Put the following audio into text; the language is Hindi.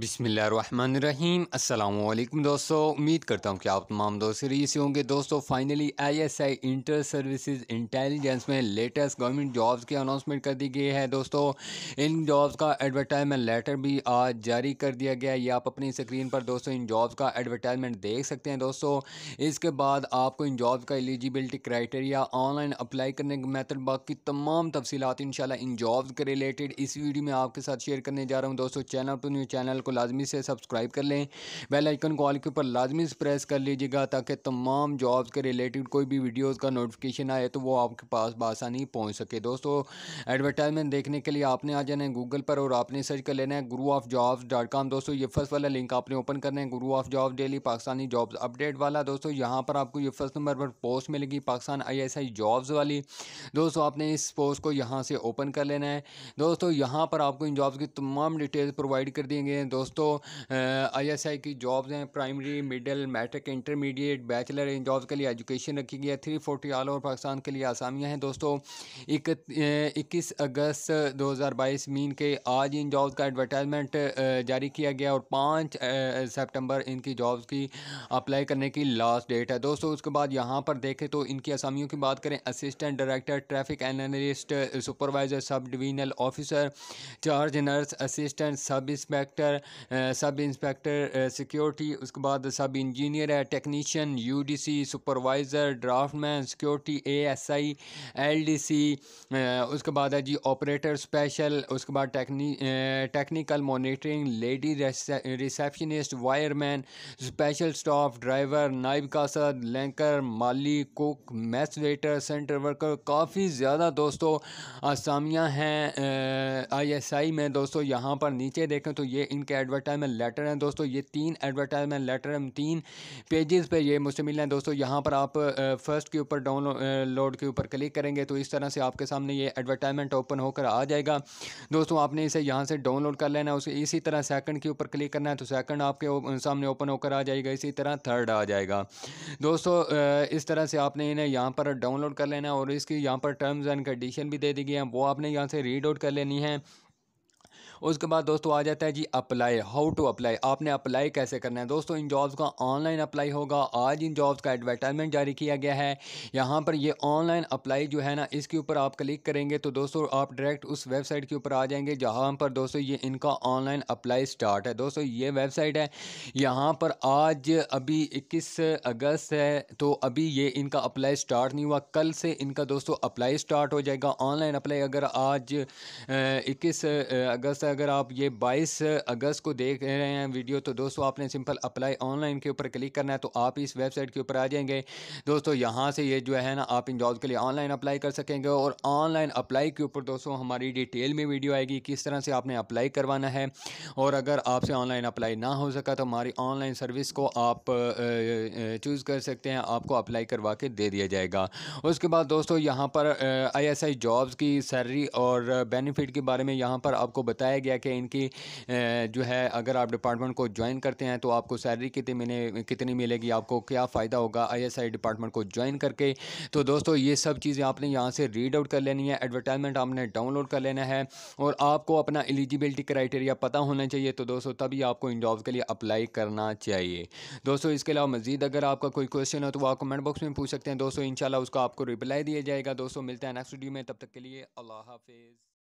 बिसमीम् अल्लाम दोस्तों उम्मीद करता हूँ कि आप तमाम दोस्त रही से होंगे दोस्तों finally ISI inter services intelligence में लेटेस्ट गवर्नमेंट जॉब्स की अनाउंसमेंट कर दी गई है दोस्तों इन जॉब्स का एडवर्टाइजमेंट लेटर भी आज जारी कर दिया गया है ये आप अपनी स्क्रीन पर दोस्तों इन जॉब्स का एडवर्टाइजमेंट देख सकते हैं दोस्तों इसके बाद आपको इन जॉब्स का एलिजिबिलिटी क्राइटेरिया ऑनलाइन अप्लाई करने के मैथड बाकी तमाम तफसीत इन इन जॉब्स के रिलेटेड इस वीडियो में आपके साथ शेयर करने जा रहा हूँ दोस्तों चैनल टू न्यू चैनल को लाजमी से सब्सक्राइब कर लें बेल आइकन ऑल के ऊपर लाजमी से प्रेस कर लीजिएगा ताकि तमाम जॉब्स के रिलेटेड कोई भी वीडियोज़ का नोटिफिकेशन आए तो वो आपके पास बसानी पहुँच सके दोस्तों एडवर्टाइजमेंट देखने के लिए आपने आ जाना है गूगल पर और आपने सर्च कर लेना है Guru of jobs dot com दोस्तों ये फर्स्ट वाला लिंक आपने ओपन करना है Guru of job daily Pakistani jobs update वाला दोस्तों यहाँ पर आपको ये फर्स्ट नंबर पर पोस्ट मिलेगी पाकिस्तान आई जॉब्स वाली दोस्तों आपने इस पोस्ट को यहाँ से ओपन कर लेना है दोस्तों यहाँ पर आपको इन जॉब्स की तमाम डिटेल्स प्रोवाइड कर देंगे दोस्तों आईएसआई की जॉब्स हैं primary middle matric intermediate bachelor इन जॉब्स के लिए एजुकेशन रखी गई है three forty all over Pakistan के लिए आसामियाँ हैं दोस्तों इक इक्कीस अगस्त दो हज़ार बाईस मीन के आज इन जॉब्स का एडवर्टाइजमेंट जारी किया गया और पाँच सेप्टेम्बर इनकी जॉब्स की अप्लाई करने की लास्ट डेट है दोस्तों उसके बाद यहाँ पर देखें तो इनकी आसामियों की बात करें assistant director traffic analyst supervisor sub divisional officer charge nurse assistant sub inspector sub inspector security उसके बाद सब इंजीनियर है technician UDC supervisor draftsman security ASI LDC उसके बाद है जी ऑपरेटर स्पेशल उसके बाद techni technical monitoring lady receptionist wireman special staff driver नाइब कासद लैंकर माली कुक मैथ्स वेटर सेंटर वर्कर काफ़ी ज़्यादा दोस्तों आसामियाँ हैं आईएसआई में दोस्तों यहाँ पर नीचे देखें तो ये इनके एडवर्टाइजमेंट लेटर हैं दोस्तों ये तीन एडवर्टाइजमेंट लेटर हम तीन पेजेस पे ये मुझसे मिलना है हैं दोस्तों यहाँ पर आप फर्स्ट के ऊपर डाउनलोड के ऊपर क्लिक करेंगे तो इस तरह से आपके सामने ये एडवर्टाइजमेंट ओपन होकर आ जाएगा दोस्तों आपने इसे यहाँ से डाउनलोड कर लेना है उसे इसी तरह सेकंड के ऊपर क्लिक करना है तो सेकंड आपके सामने ओपन होकर आ जाएगा इसी तरह थर्ड आ जाएगा दोस्तों इस तरह से आपने इन्हें यहाँ पर डाउनलोड कर लेना है और इसकी यहाँ पर टर्म्स एंड कंडीशन भी दे दी गई हैं वो आपने यहाँ से रीड आउट कर लेनी है उसके बाद दोस्तों आ जाता है जी अप्लाई हाउ टू अप्लाई आपने अप्लाई कैसे करना है दोस्तों इन जॉब्स का ऑनलाइन अप्लाई होगा आज इन जॉब्स का एडवर्टाइजमेंट जारी किया गया है यहाँ पर ये ऑनलाइन अप्लाई जो है ना इसके ऊपर आप क्लिक करेंगे तो दोस्तों आप डायरेक्ट उस वेबसाइट के ऊपर आ जाएंगे जहाँ पर दोस्तों ये इनका ऑनलाइन अप्लाई स्टार्ट है दोस्तों ये वेबसाइट है यहाँ पर आज अभी इक्कीस अगस्त है तो अभी ये इनका अप्लाई स्टार्ट नहीं हुआ कल से इनका दोस्तों अप्लाई स्टार्ट हो जाएगा ऑनलाइन अप्लाई अगर आज इक्कीस अगस्त है अगर आप ये 22 अगस्त को देख रहे हैं वीडियो तो दोस्तों आपने सिंपल अप्लाई ऑनलाइन के ऊपर क्लिक करना है तो आप इस वेबसाइट के ऊपर आ जाएंगे दोस्तों यहाँ से ये जो है ना आप इन जॉब के लिए ऑनलाइन अप्लाई कर सकेंगे और ऑनलाइन अप्लाई के ऊपर दोस्तों हमारी डिटेल में वीडियो आएगी किस तरह से आपने अप्लाई करवाना है और अगर आपसे ऑनलाइन अप्लाई ना हो सका तो हमारी ऑनलाइन सर्विस को आप चूज़ कर सकते हैं आपको अप्लाई करवा के दे दिया जाएगा उसके बाद दोस्तों यहाँ पर आई एस आई जॉब्स की सैलरी और बेनिफिट के बारे में यहाँ पर आपको बताया बताया गया कि इनकी जो है अगर आप डिपार्टमेंट को ज्वाइन करते हैं तो आपको सैलरी कितनी मिले कितनी मिलेगी आपको क्या फ़ायदा होगा आईएसआई डिपार्टमेंट को ज्वाइन करके तो दोस्तों ये सब चीज़ें आपने यहाँ से रीड आउट कर लेनी है एडवर्टाइजमेंट आपने डाउनलोड कर लेना है और आपको अपना एलिजिबिलिटी क्राइटेरिया पता होना चाहिए तो दोस्तों तभी आपको इन जॉब्स के लिए अप्लाई करना चाहिए दोस्तों इसके अलावा मजीद अगर आपका कोई क्वेश्चन हो तो आप कमेंट बॉक्स में पूछ सकते हैं दोस्तों इंशाल्लाह उसका आपको रिप्लाई दिया जाएगा दोस्तों मिलते हैं नेक्स्ट वीडियो में तब तक के लिए अल्लाह हाफिज़